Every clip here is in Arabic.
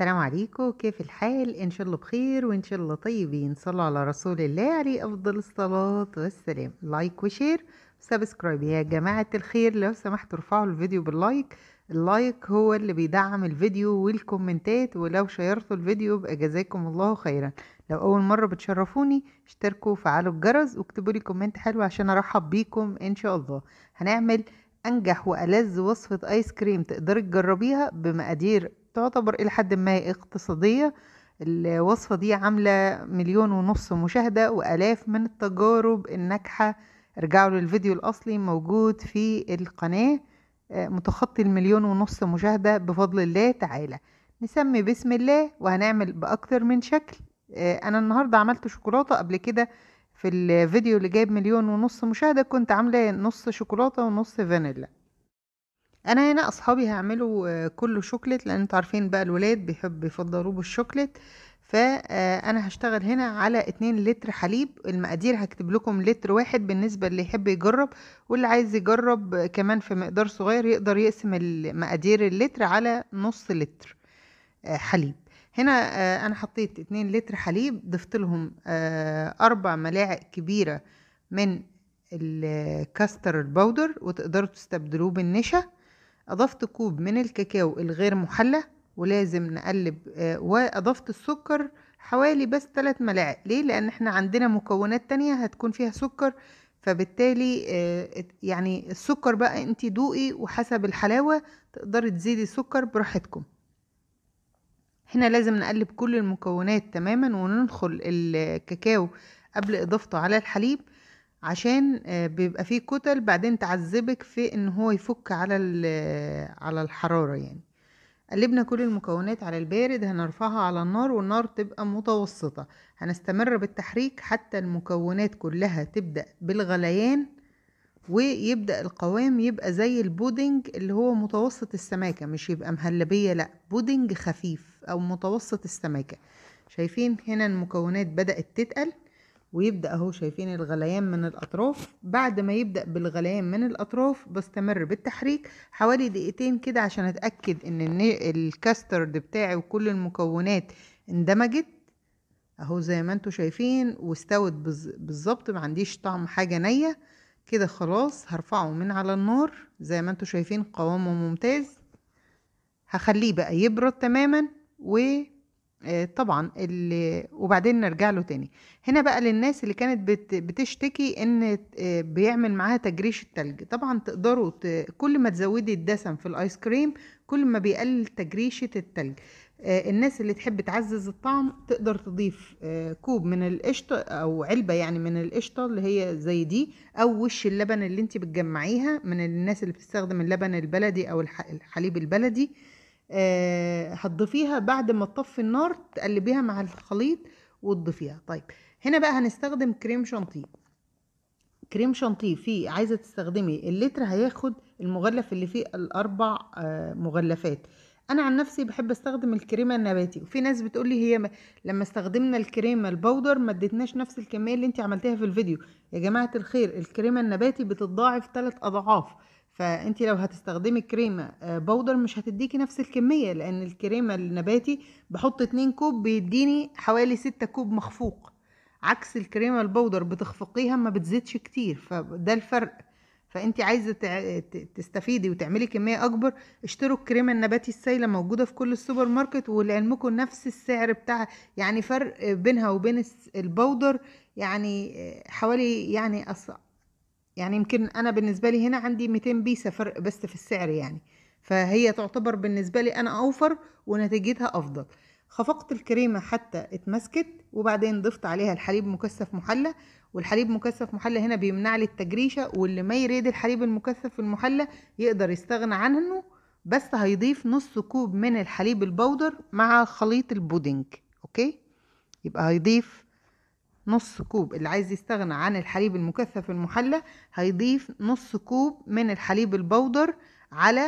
السلام عليكم كيف الحال ان شاء الله بخير وان شاء الله طيبين صلوا على رسول الله عليه افضل الصلاه والسلام لايك وشير سبسكرايب يا جماعه الخير لو سمحتوا ارفعوا الفيديو باللايك اللايك هو اللي بيدعم الفيديو والكومنتات ولو شيرتوا الفيديو يبقى جزاكم الله خيرا لو اول مره بتشرفوني اشتركوا وفعلوا الجرس واكتبوا لي كومنت حلو عشان ارحب بيكم ان شاء الله هنعمل انجح والذ وصفه ايس كريم تقدري تجربيها بمقادير تعتبر إلى حد ما اقتصادية الوصفة دي عاملة مليون ونص مشاهدة وألاف من التجارب الناجحة ارجعوا للفيديو الأصلي موجود في القناة آه، متخطي المليون ونص مشاهدة بفضل الله تعالى نسمي بسم الله وهنعمل بأكتر من شكل آه، أنا النهاردة عملت شوكولاتة قبل كده في الفيديو اللي جايب مليون ونص مشاهدة كنت عاملة نص شوكولاتة ونص فانيلا انا هنا اصحابي هعملوا آه، كله شوكليت لان انتوا عارفين بقى الولاد بيحبوا يفضلوه بالشوكليت فانا آه، هشتغل هنا على 2 لتر حليب المقادير هكتب لكم لتر واحد بالنسبه اللي يحب يجرب واللي عايز يجرب آه، كمان في مقدار صغير يقدر يقسم مقادير اللتر على نص لتر حليب هنا انا حطيت 2 لتر حليب ضفت لهم اربع ملاعق كبيره من الكاستر البودر وتقدروا تستبدلوه بالنشا أضفت كوب من الكاكاو الغير محلى ولازم نقلب آه، وأضفت السكر حوالي بس 3 ملاعق ليه لأن احنا عندنا مكونات تانية هتكون فيها سكر فبالتالي آه، يعني السكر بقى انت دوقي وحسب الحلاوة تقدري تزيدي السكر براحتكم هنا لازم نقلب كل المكونات تماما وننخل الكاكاو قبل اضافته على الحليب عشان آه، بيبقى فيه كتل بعدين تعذبك في ان هو يفك على على الحراره يعني قلبنا كل المكونات على البارد هنرفعها على النار والنار تبقى متوسطه هنستمر بالتحريك حتى المكونات كلها تبدا بالغليان ويبدا القوام يبقى زي البودنج اللي هو متوسط السماكه مش يبقى مهلبيه لا بودنج خفيف او متوسط السماكه شايفين هنا المكونات بدات تتقل ويبدأ اهو شايفين الغليان من الأطراف بعد ما يبدأ بالغليان من الأطراف بستمر بالتحريك حوالي دقيقتين كده عشان أتأكد إن الكاسترد بتاعي وكل المكونات اندمجت اهو زي ما انتوا شايفين واستوت بالظبط ما عنديش طعم حاجة نية كده خلاص هرفعه من على النار زي ما انتوا شايفين قوامه ممتاز هخليه بقى يبرد تماما و آه، طبعا اللي وبعدين نرجع له تاني هنا بقى للناس اللي كانت بتشتكي ان آه، بيعمل معاها تجريش التلج طبعا تقدروا ت... كل ما تزودي الدسم في الايس كريم كل ما بيقلل تجريشة التلج آه، الناس اللي تحب تعزز الطعم تقدر تضيف كوب من القشطة او علبة يعني من القشطة اللي هي زي دي او وش اللبن اللي انت بتجمعيها من الناس اللي بتستخدم اللبن البلدي او الحليب البلدي آه، هتضيفيها بعد ما تطفي النار تقلبيها مع الخليط وتضيفيها طيب هنا بقى هنستخدم كريم شانتيه كريم شانتيه فيه عايزه تستخدمي اللتر هياخد المغلف اللي فيه الاربع آه، مغلفات انا عن نفسي بحب استخدم الكريمه النباتي وفي ناس بتقول لي هي لما استخدمنا الكريمه البودر ما اديتناش نفس الكميه اللي انت عملتيها في الفيديو يا جماعه الخير الكريمه النباتي بتتضاعف ثلاث اضعاف فانت لو هتستخدمي كريمه آه، بودر مش هتديكي نفس الكميه لان الكريمه النباتي بحط 2 كوب بيديني حوالي 6 كوب مخفوق عكس الكريمه البودر بتخفقيها ما بتزيدش كتير فده الفرق فانت عايزه تستفيدي وتعملي كميه اكبر اشتروا الكريمه النباتي السايله موجوده في كل السوبر ماركت ولعلمكم نفس السعر بتاعها يعني فرق بينها وبين البودر يعني آه، حوالي يعني يعني يمكن انا بالنسبه لي هنا عندي 200 بيسه فرق بس في السعر يعني فهي تعتبر بالنسبه لي انا اوفر ونتيجتها افضل خفقت الكريمه حتى اتمسكت وبعدين ضفت عليها الحليب مكثف محلى والحليب مكثف محلى هنا بيمنع لي التجريشه واللي ما يريد الحليب المكثف المحلى يقدر يستغنى عنه بس هيضيف نص كوب من الحليب البودر مع خليط البودنج اوكي يبقى هيضيف نص كوب اللي عايز يستغنى عن الحليب المكثف المحلى هيضيف نص كوب من الحليب البودر على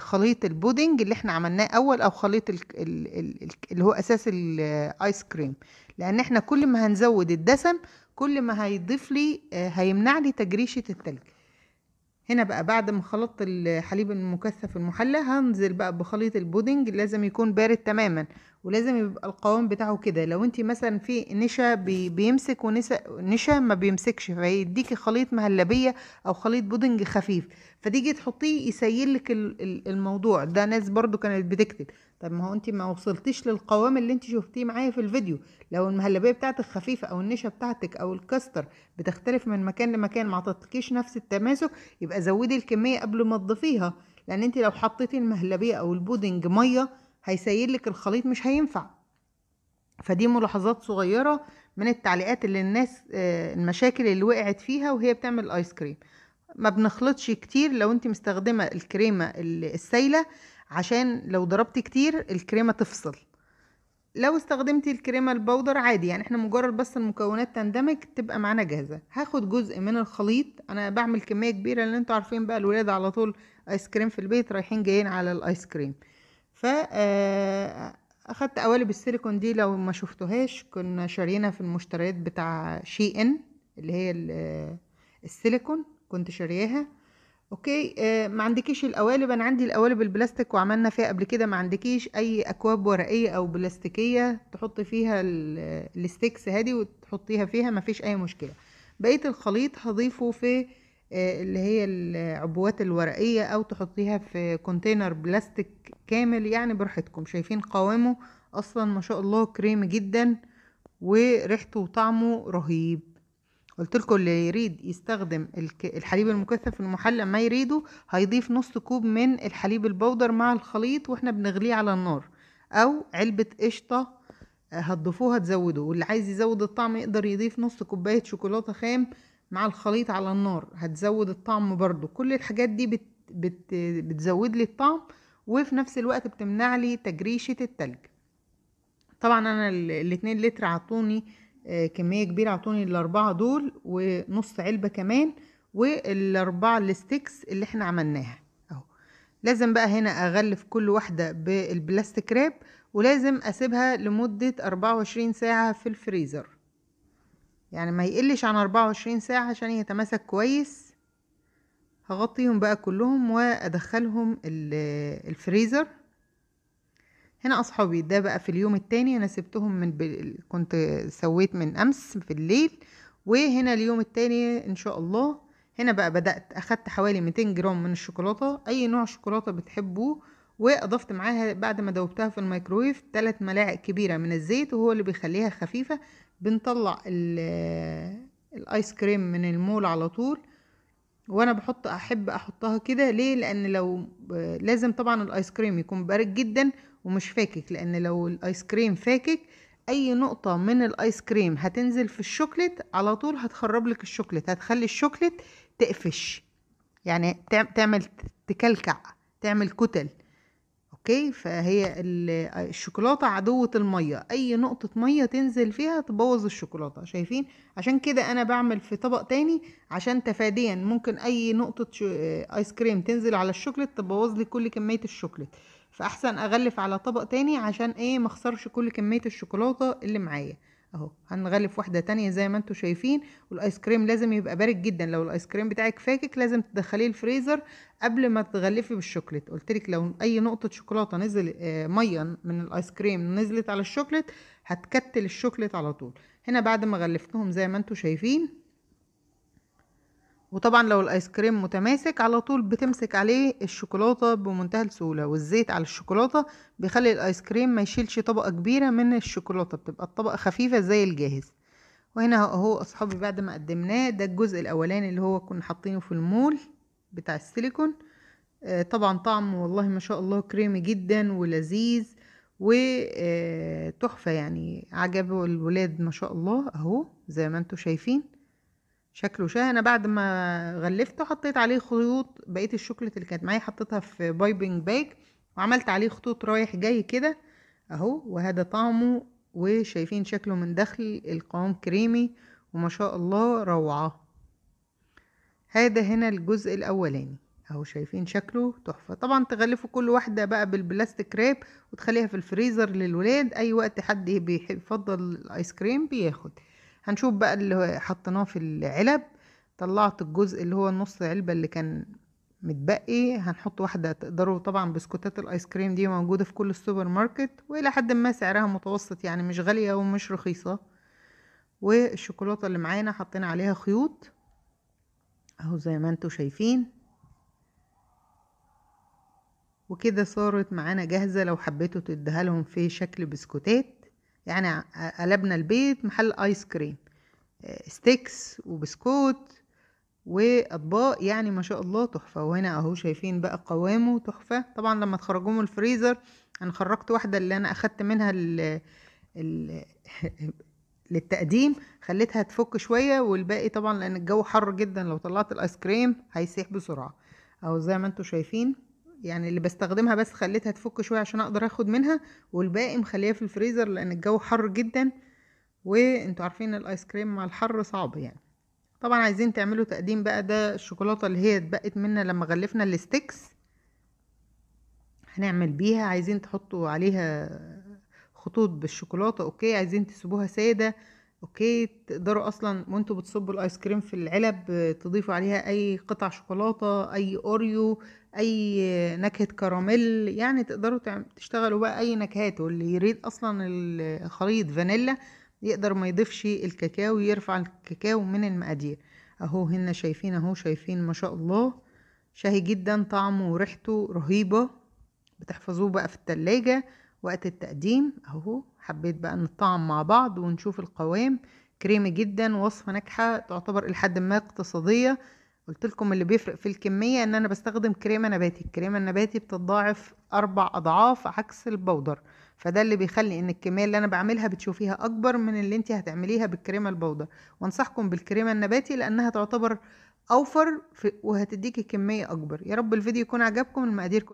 خليط البودنج اللي احنا عملناه اول او خليط اللي هو اساس الايس كريم لان احنا كل ما هنزود الدسم كل ما هيضيف لي آه، هيمنع لي تجريشه التلج هنا بقى بعد ما خلطت الحليب المكثف المحلى هنزل بقى بخليط البودنج لازم يكون بارد تماما ولازم يبقى القوام بتاعه كده لو انت مثلا في نشا بي بيمسك ونشا ما بيمسكش فيديكي خليط مهلبيه او خليط بودنج خفيف فتيجي تحطيه يسيل لك الموضوع ده ناس برضو كانت بتكتب طب ما هو انت ما وصلتيش للقوام اللي انت شفتيه معايا في الفيديو لو المهلبيه بتاعتك خفيفه او النشا بتاعتك او الكاستر بتختلف من مكان لمكان ما عطتكيش نفس التماسك يبقى زودي الكميه قبل ما تضيفيها لان انت لو حطيتي المهلبيه او البودنج ميه هيسيل لك الخليط مش هينفع فدي ملاحظات صغيرة من التعليقات اللي الناس آه، المشاكل اللي وقعت فيها وهي بتعمل الايس كريم ما بنخلطش كتير لو انت مستخدمة الكريمة السايلة عشان لو ضربت كتير الكريمة تفصل لو استخدمتي الكريمة البودر عادي يعني احنا مجرد بس المكونات تندمج تبقى معانا جاهزة هاخد جزء من الخليط انا بعمل كمية كبيرة لان انتوا عارفين بقى الولاد على طول ايس كريم في البيت رايحين جايين على الايس كريم ف آه، اخدت قوالب السيليكون دي لو ما شفتوهاش كنا شارينا في المشتريات بتاع شي ان اللي هي آه، السيليكون كنت شارياها اوكي آه، ما عندكيش القوالب انا عندي القوالب البلاستيك وعملنا فيها قبل كده ما عندكيش اي اكواب ورقيه او بلاستيكيه تحطي فيها الستيكس هذه وتحطيها فيها ما فيش اي مشكله بقيه الخليط هضيفه في آه آه، اللي هي العبوات الورقية أو تحطيها في كونتينر بلاستيك كامل يعني براحتكم شايفين قوامه أصلا ما شاء الله كريمي جدا وريحته وطعمه رهيب قلت لكم اللي يريد يستخدم الحليب المكثف المحلى ما يريده هيضيف نص كوب من الحليب البودر مع الخليط واحنا بنغليه على النار او علبة قشطة آه، هتضيفوها تزودوا واللي عايز يزود الطعم يقدر يضيف نص كوباية شوكولاتة خام مع الخليط على النار هتزود الطعم برضو كل الحاجات دي بت بت بتزود لي الطعم وفي نفس الوقت بتمنع لي تجريشة التلج طبعا انا الاتنين لتر عطوني آه، كمية كبيرة عطوني الاربعة دول ونص علبة كمان والاربعة الستيكس اللي احنا عملناها اهو لازم بقى هنا اغلف كل واحدة بالبلاستيك راب ولازم اسيبها لمدة اربعة وعشرين ساعة في الفريزر يعني ما يقلش عن أربعة وعشرين ساعة عشان يتماسك كويس هغطيهم بقى كلهم وأدخلهم الفريزر هنا أصحابي ده بقى في اليوم التاني أنا سبتهم من ب... كنت سويت من أمس في الليل وهنا اليوم التاني إن شاء الله هنا بقى بدأت أخدت حوالي 200 جرام من الشوكولاتة أي نوع شوكولاتة بتحبوه واضفت معاها بعد ما دوبتها في الميكرويف ثلاث ملاعق كبيره من الزيت وهو اللي بيخليها خفيفه بنطلع الايس كريم من المول على طول وانا بحط احب احطها كده ليه لان لو لازم طبعا الايس كريم يكون بارد جدا ومش فاكك لان لو الايس كريم فاكك اي نقطة من الايس كريم هتنزل في الشوكليت على طول هتخرب لك الشوكليت هتخلي الشوكليت تقفش يعني تعمل تكلكع تعمل كتل اوكي فهي الشوكولاته عدوه الميه اي نقطه ميه تنزل فيها تبوظ الشوكولاته شايفين عشان كده انا بعمل في طبق تاني عشان تفاديا ممكن اي نقطه ايس آه، كريم تنزل على الشوكولاته تبوظ لي كل كميه الشوكولاته فاحسن اغلف على طبق تاني عشان ايه مخسرش كل كميه الشوكولاته اللي معايا اهو هنغلف واحده تانية زي ما انتم شايفين والايس كريم لازم يبقى بارد جدا لو الايس كريم بتاعك فاكك لازم تدخليه الفريزر قبل ما تغلفي بالشوكولات قلت لك لو اي نقطه شوكولاته نزل آه، ميه من الايس كريم نزلت على الشوكولات هتكتل الشوكولات على طول هنا بعد ما غلفتهم زي ما انتم شايفين وطبعا لو الايس كريم متماسك على طول بتمسك عليه الشوكولاته بمنتهى السهوله والزيت على الشوكولاته بيخلي الايس كريم ما يشيلش طبقه كبيره من الشوكولاته بتبقى الطبقه خفيفه زي الجاهز وهنا اهو اصحابي بعد ما قدمناه ده الجزء الاولاني اللي هو كنا حاطينه في المول بتاع السيليكون آه، طبعا طعم والله ما شاء الله كريمي جدا ولذيذ وتحفه آه، يعني عجبه الولاد ما شاء الله اهو زي ما انتم شايفين شكله شاهي بعد ما غلفته حطيت عليه خيوط بقيه الشوكليت اللي كانت معايا حطيتها في بايبنج باج وعملت عليه خطوط رايح جاي كده اهو وهذا طعمه وشايفين شكله من داخل القوام كريمي وما شاء الله روعه هذا هنا الجزء الاولاني اهو شايفين شكله تحفه طبعا تغلفوا كل واحده بقى بالبلاستيك راب وتخليها في الفريزر للولاد اي وقت حد بيفضل الايس كريم بياخد هنشوف بقى اللي حطيناه في العلب طلعت الجزء اللي هو نص علبة اللي كان متبقي هنحط واحدة تقدروا طبعا بسكوتات الايس كريم دي موجودة في كل السوبر ماركت والى حد ما سعرها متوسط يعني مش غالية ومش رخيصة والشوكولاتة اللي معانا حطينا عليها خيوط اهو زي ما انتوا شايفين وكده صارت معانا جاهزة لو حبيتوا تديها لهم في شكل بسكوتات يعني قلبنا البيت محل ايس كريم ستيكس وبسكوت واطباق يعني ما شاء الله تحفه وهنا اهو شايفين بقى قوامه تحفه طبعا لما تخرجوه من الفريزر انا خرجت واحده اللي انا اخدت منها ال للتقديم خليتها تفك شويه والباقي طبعا لان الجو حر جدا لو طلعت الايس كريم هيسيح بسرعه اهو زي ما انتم شايفين يعني اللي بستخدمها بس خليتها تفك شويه عشان اقدر اخد منها والباقي مخليها في الفريزر لان الجو حر جدا وانتوا عارفين الايس كريم مع الحر صعب يعني طبعا عايزين تعملوا تقديم بقى ده الشوكولاته اللي هي اتبقت منا لما غلفنا الاستكس هنعمل بيها عايزين تحطوا عليها خطوط بالشوكولاته اوكي عايزين تسيبوها ساده اوكي تقدروا اصلا وانتوا بتصبوا الايس كريم في العلب تضيفوا عليها اي قطع شوكولاته اي اوريو اي نكهه كراميل يعني تقدروا تشتغلوا بقى اي نكهات واللي يريد اصلا الخليط فانيلا يقدر ما يضيفش الكاكاو يرفع الكاكاو من المقادير اهو هنا شايفين اهو شايفين ما شاء الله شهي جدا طعمه وريحته رهيبه بتحفظوه بقى في التلاجة وقت التقديم اهو حبيت بقى نطعم مع بعض ونشوف القوام كريمي جدا وصفة ناجحة تعتبر إلى حد ما اقتصادية قلت لكم اللي بيفرق في الكمية ان انا بستخدم كريمة نباتي الكريمة النباتي بتتضاعف اربع اضعاف عكس البودر فده اللي بيخلي ان الكمية اللي انا بعملها بتشوفيها اكبر من اللي انت هتعمليها بالكريمة البودر وانصحكم بالكريمة النباتي لانها تعتبر اوفر وهتديكي كمية اكبر يا رب الفيديو يكون عجبكم المقادير